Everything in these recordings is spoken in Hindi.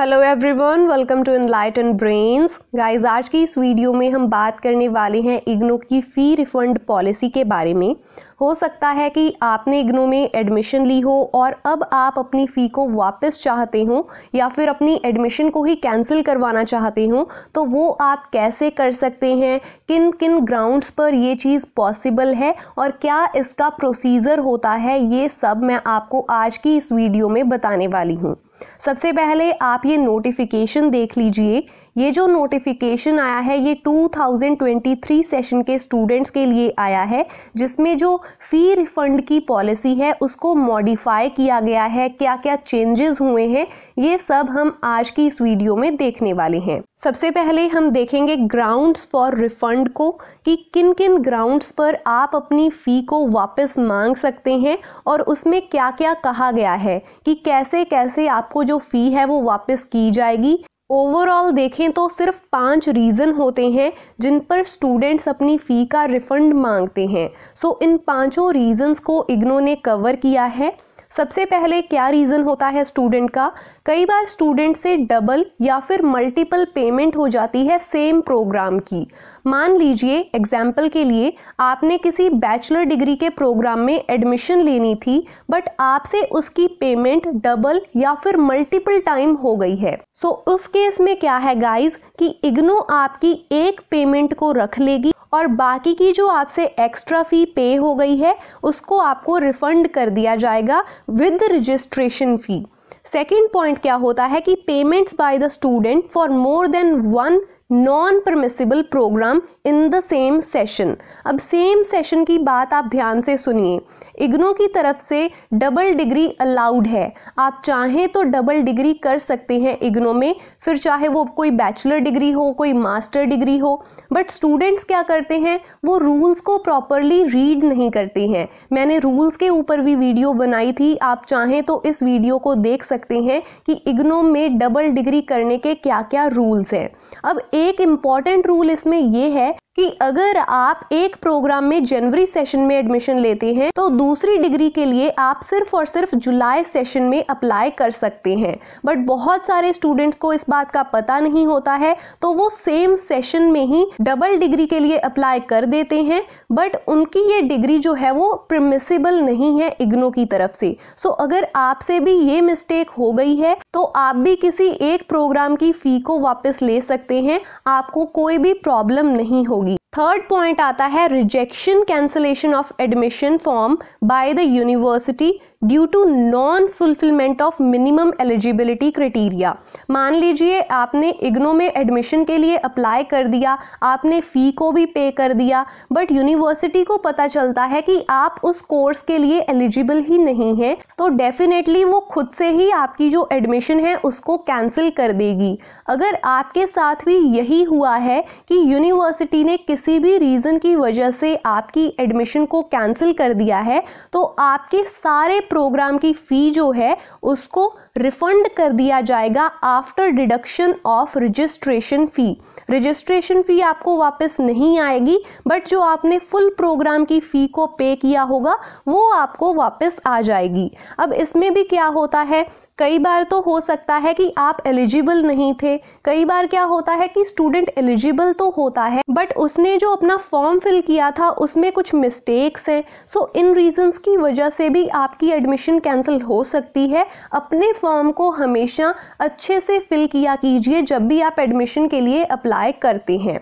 hello everyone welcome to and brains guys आज की इस वीडियो में हम बात करने वाले हैं इग्नो की फ़ी रिफंड पॉलिसी के बारे में हो सकता है कि आपने इग्नो में एडमिशन ली हो और अब आप अपनी फ़ी को वापस चाहते हो या फिर अपनी एडमिशन को ही कैंसिल करवाना चाहते हो तो वो आप कैसे कर सकते हैं किन किन ग्राउंड्स पर ये चीज़ पॉसिबल है और क्या इसका प्रोसीजर होता है ये सब मैं आपको आज की इस वीडियो में बताने वाली हूँ सबसे पहले आप ये नोटिफिकेशन देख लीजिए ये जो नोटिफिकेशन आया है ये 2023 सेशन के स्टूडेंट्स के लिए आया है जिसमें जो फ़ी रिफंड की पॉलिसी है उसको मॉडिफाई किया गया है क्या क्या चेंजेस हुए हैं ये सब हम आज की इस वीडियो में देखने वाले हैं सबसे पहले हम देखेंगे ग्राउंड्स फॉर रिफंड को कि किन किन ग्राउंड्स पर आप अपनी फ़ी को वापस मांग सकते हैं और उसमें क्या क्या कहा गया है कि कैसे कैसे आपको जो फ़ी है वो वापस की जाएगी ओवरऑल देखें तो सिर्फ पांच रीज़न होते हैं जिन पर स्टूडेंट्स अपनी फ़ी का रिफ़ंड मांगते हैं सो so, इन पांचों रीज़न्स को इग्नो ने कवर किया है सबसे पहले क्या रीज़न होता है स्टूडेंट का कई बार स्टूडेंट से डबल या फिर मल्टीपल पेमेंट हो जाती है सेम प्रोग्राम की मान लीजिए एग्जाम्पल के लिए आपने किसी बैचलर डिग्री के प्रोग्राम में एडमिशन लेनी थी बट आपसे उसकी पेमेंट डबल या फिर मल्टीपल टाइम हो गई है सो so, उस केस में क्या है गाइज कि इग्नो आपकी एक पेमेंट को रख लेगी और बाकी की जो आपसे एक्स्ट्रा फ़ी पे हो गई है उसको आपको रिफ़ंड कर दिया जाएगा with registration fee second point क्या होता है कि payments by the student for more than one non permissible programme in the same session अब सेम सेशन की बात आप ध्यान से सुनिए इग्नो की तरफ से डबल डिग्री अलाउड है आप चाहें तो डबल डिग्री कर सकते हैं इग्नो में फिर चाहे वो कोई बैचलर डिग्री हो कोई मास्टर डिग्री हो बट स्टूडेंट्स क्या करते हैं वो रूल्स को प्रॉपरली रीड नहीं करते हैं मैंने रूल्स के ऊपर भी वीडियो बनाई थी आप चाहें तो इस वीडियो को देख सकते हैं कि इग्नो में डबल डिग्री करने के क्या क्या रूल्स हैं अब एक इम्पॉर्टेंट रूल इसमें यह है कि अगर आप एक प्रोग्राम में जनवरी सेशन में एडमिशन लेते हैं तो दूसरी डिग्री के लिए आप सिर्फ और सिर्फ जुलाई सेशन में अप्लाई कर सकते हैं बट बहुत सारे स्टूडेंट्स को इस बात का पता नहीं होता है तो वो सेम सेशन में ही डबल डिग्री के लिए अप्लाई कर देते हैं बट उनकी ये डिग्री जो है वो प्रमिसिबल नहीं है इग्नो की तरफ से सो so, अगर आपसे भी ये मिस्टेक हो गई है तो आप भी किसी एक प्रोग्राम की फ़ी को वापस ले सकते हैं आपको कोई भी प्रॉब्लम नहीं होगी थर्ड पॉइंट आता है rejection cancellation of admission form by the university due to non fulfilment of minimum eligibility criteria मान लीजिए आपने इग्नो में एडमिशन के लिए अप्लाई कर दिया आपने फ़ी को भी पे कर दिया बट यूनिवर्सिटी को पता चलता है कि आप उस कोर्स के लिए एलिजिबल ही नहीं हैं तो डेफिनेटली वो खुद से ही आपकी जो एडमिशन है उसको कैंसिल कर देगी अगर आपके साथ भी यही हुआ है कि यूनिवर्सिटी ने किसी भी रीज़न की वजह से आपकी एडमिशन को कैंसिल कर दिया है तो आपके सारे प्रोग्राम की फ़ी जो है उसको रिफंड कर दिया जाएगा after deduction of registration fee registration fee आपको वापस नहीं आएगी बट जो आपने फुल प्रोग्राम की फ़ी को पे किया होगा वो आपको वापस आ जाएगी अब इसमें भी क्या होता है कई बार तो हो सकता है कि आप एलिजिबल नहीं थे कई बार क्या होता है कि स्टूडेंट एलिजिबल तो होता है बट उसने जो अपना फॉर्म फिल किया था उसमें कुछ मिस्टेक्स हैं सो इन रीजंस की वजह से भी आपकी एडमिशन कैंसिल हो सकती है अपने फॉर्म को हमेशा अच्छे से फिल किया कीजिए जब भी आप एडमिशन के लिए अप्लाई करते हैं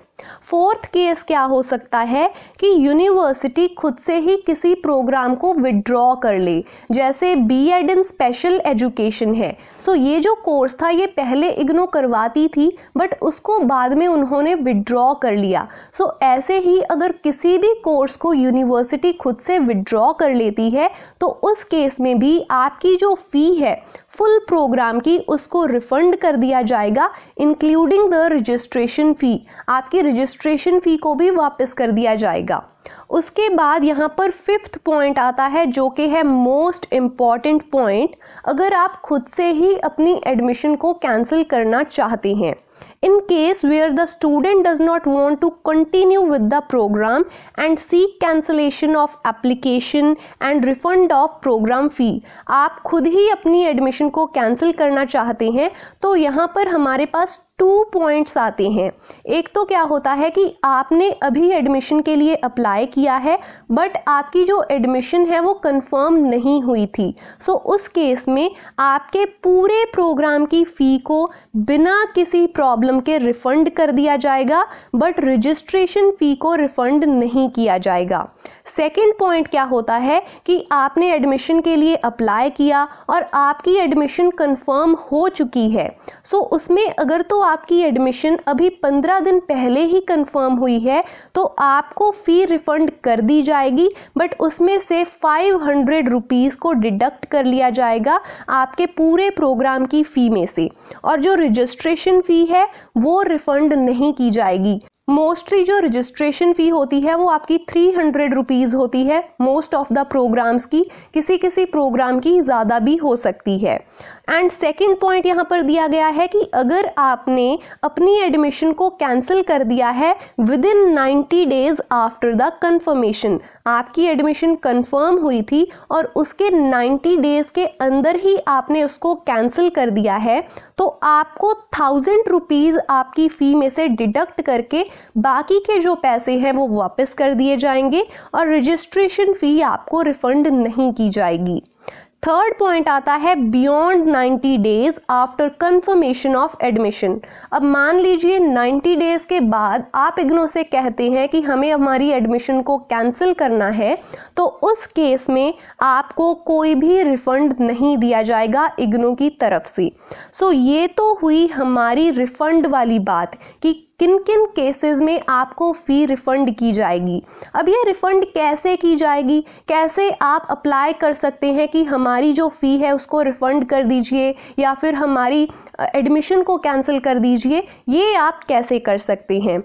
फोर्थ केस क्या हो सकता है कि यूनिवर्सिटी खुद से ही किसी प्रोग्राम को विड्रॉ कर ले जैसे B Ed in special education है सो so, ये जो कोर्स था ये पहले इग्नो करवाती थी बट उसको बाद में उन्होंने विड्रॉ कर लिया सो so, ऐसे ही अगर किसी भी कोर्स को यूनिवर्सिटी खुद से विड्रॉ कर लेती है तो उस केस में भी आपकी जो फ़ी है फुल प्रोग्राम की उसको रिफंड कर दिया जाएगा इंक्लूडिंग द रजिस्ट्रेशन फ़ी आपकी रजिस्ट्रेशन फ़ी को भी वापस कर दिया जाएगा उसके बाद यहाँ पर फिफ्थ पॉइंट आता है जो कि है मोस्ट इम्पॉर्टेंट पॉइंट अगर आप खुद से ही अपनी एडमिशन को कैंसिल करना चाहते हैं in case where the student does not want to continue with the programme and C cancellation of application and refund of programme fee आप खुद ही अपनी एडमिशन को कैंसिल करना चाहते हैं तो यहाँ पर हमारे पास टू पॉइंट्स आते हैं एक तो क्या होता है कि आपने अभी एडमिशन के लिए अप्लाई किया है बट आपकी जो एडमिशन है वो कंफर्म नहीं हुई थी सो so, उस केस में आपके पूरे प्रोग्राम की फ़ी को बिना किसी प्रॉ प्रॉब्लम के रिफ़ंड कर दिया जाएगा बट रजिस्ट्रेशन फ़ी को रिफ़ंड नहीं किया जाएगा सेकेंड पॉइंट क्या होता है कि आपने एडमिशन के लिए अप्लाई किया और आपकी एडमिशन कन्फर्म हो चुकी है सो so, उसमें अगर तो आपकी एडमिशन अभी पंद्रह दिन पहले ही कन्फर्म हुई है तो आपको फ़ी रिफ़ंड कर दी जाएगी बट उसमें से फाइव हंड्रेड रुपीज़ को डिडक्ट कर लिया जाएगा आपके पूरे प्रोग्राम की फ़ी में से और जो रजिस्ट्रेशन फ़ी है वो रिफ़ंड नहीं की जाएगी मोस्टली जो रजिस्ट्रेशन फ़ी होती है वो आपकी थ्री हंड्रेड रुपीज़ होती है मोस्ट ऑफ़ द प्रोग्राम्स की किसी किसी प्रोग्राम की ज़्यादा भी हो सकती है एंड सेकेंड पॉइंट यहाँ पर दिया गया है कि अगर आपने अपनी एडमिशन को कैंसिल कर दिया है within ninety days after the confirmation आपकी एडमिशन कन्फर्म हुई थी और उसके नाइन्टी डेज़ के अंदर ही आपने उसको कैंसिल कर दिया है तो आपको थाउजेंड रुपीज़ आपकी फ़ी में से डिडक्ट करके बाकी के जो पैसे हैं वो वापस कर दिए जाएंगे और रजिस्ट्रेशन फ़ी आपको रिफ़ंड नहीं की जाएगी थर्ड पॉइंट आता है beyond 90 days after confirmation of admission अब मान लीजिए 90 डेज के बाद आप इग्नो से कहते हैं कि हमें हमारी एडमिशन को कैंसिल करना है तो उस केस में आपको कोई भी रिफंड नहीं दिया जाएगा इग्नो की तरफ से सो so, ये तो हुई हमारी रिफंड वाली बात कि किन किन केसेस में आपको फ़ी रिफ़ंड की जाएगी अब ये रिफ़ंड कैसे की जाएगी कैसे आप अप्लाई कर सकते हैं कि हमारी जो फ़ी है उसको रिफ़ंड कर दीजिए या फिर हमारी एडमिशन को कैंसिल कर दीजिए ये आप कैसे कर सकते हैं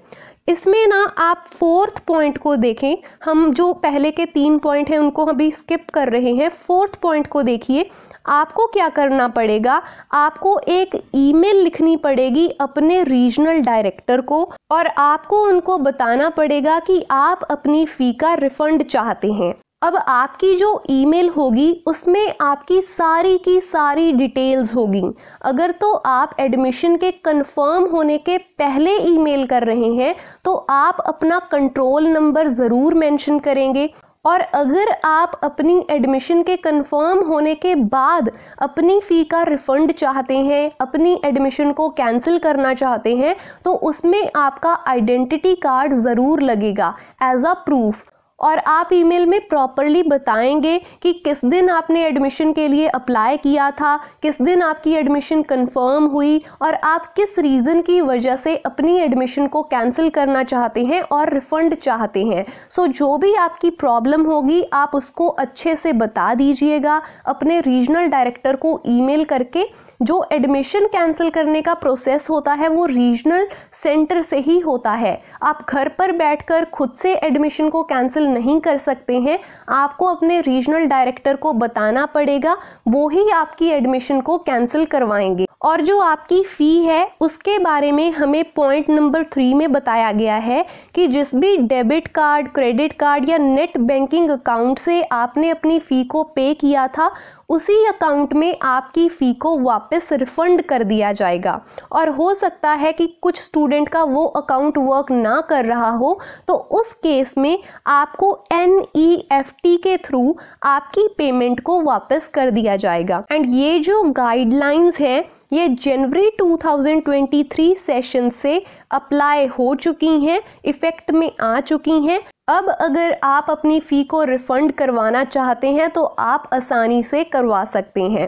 इसमें ना आप फोर्थ पॉइंट को देखें हम जो पहले के तीन पॉइंट हैं उनको अभी स्किप कर रहे हैं फोर्थ पॉइंट को देखिए आपको क्या करना पड़ेगा आपको एक ईमेल लिखनी पड़ेगी अपने रीजनल डायरेक्टर को और आपको उनको बताना पड़ेगा कि आप अपनी फ़ी का रिफंड चाहते हैं अब आपकी जो ईमेल होगी उसमें आपकी सारी की सारी डिटेल्स होगी अगर तो आप एडमिशन के कंफर्म होने के पहले ईमेल कर रहे हैं तो आप अपना कंट्रोल नंबर ज़रूर मेंशन करेंगे और अगर आप अपनी एडमिशन के कंफर्म होने के बाद अपनी फ़ी का रिफ़ंड चाहते हैं अपनी एडमिशन को कैंसिल करना चाहते हैं तो उसमें आपका आइडेंटिटी कार्ड ज़रूर लगेगा एज अ प्रूफ और आप ईमेल में प्रॉपरली बताएंगे कि किस दिन आपने एडमिशन के लिए अप्लाई किया था किस दिन आपकी एडमिशन कंफर्म हुई और आप किस रीज़न की वजह से अपनी एडमिशन को कैंसिल करना चाहते हैं और रिफ़ंड चाहते हैं सो जो भी आपकी प्रॉब्लम होगी आप उसको अच्छे से बता दीजिएगा अपने रीजनल डायरेक्टर को ईमेल करके जो एडमिशन कैंसिल करने का प्रोसेस होता है वो रीजनल सेंटर से ही होता है आप घर पर बैठकर खुद से एडमिशन को कैंसिल हासिल नहीं कर सकते हैं आपको अपने रीजनल डायरेक्टर को बताना पड़ेगा वो ही आपकी एडमिशन को कैंसिल करवाएंगे और जो आपकी फ़ी है उसके बारे में हमें पॉइंट नंबर थ्री में बताया गया है कि जिस भी डेबिट कार्ड क्रेडिट कार्ड या नेट बैंकिंग अकाउंट से आपने अपनी फ़ी को पे किया था उसी अकाउंट में आपकी फ़ी को वापस रिफ़ंड कर दिया जाएगा और हो सकता है कि कुछ स्टूडेंट का वो अकाउंट वर्क ना कर रहा हो तो उस केस में आपको एन e के थ्रू आपकी पेमेंट को वापस कर दिया जाएगा एंड ये जो गाइडलाइंस हैं ये जनवरी 2023 सेशन से अप्लाई हो चुकी हैं इफ़ेक्ट में आ चुकी हैं अब अगर आप अपनी फ़ी को रिफ़ंड करवाना चाहते हैं तो आप आसानी से करवा सकते हैं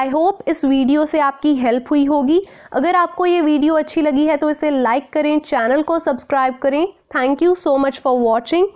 आई होप इस वीडियो से आपकी हेल्प हुई होगी अगर आपको ये वीडियो अच्छी लगी है तो इसे लाइक करें चैनल को सब्सक्राइब करें thank you so much for watching